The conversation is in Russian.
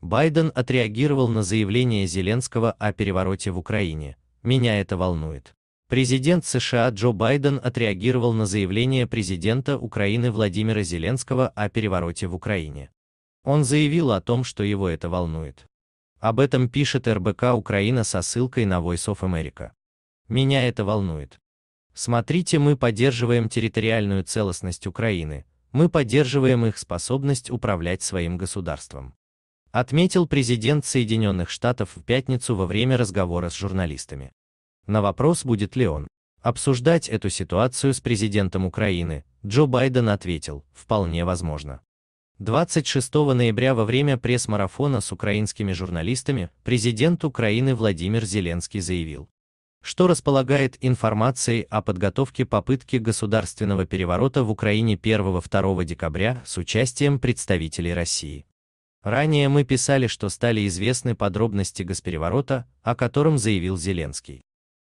Байден отреагировал на заявление Зеленского о перевороте в Украине. Меня это волнует. Президент США Джо Байден отреагировал на заявление президента Украины Владимира Зеленского о перевороте в Украине. Он заявил о том, что его это волнует. Об этом пишет РБК Украина со ссылкой на Voice of America. Меня это волнует. Смотрите, мы поддерживаем территориальную целостность Украины, мы поддерживаем их способность управлять своим государством отметил президент Соединенных Штатов в пятницу во время разговора с журналистами. На вопрос, будет ли он обсуждать эту ситуацию с президентом Украины, Джо Байден ответил, вполне возможно. 26 ноября во время пресс-марафона с украинскими журналистами президент Украины Владимир Зеленский заявил, что располагает информацией о подготовке попытки государственного переворота в Украине 1-2 декабря с участием представителей России. Ранее мы писали, что стали известны подробности госпереворота, о котором заявил Зеленский.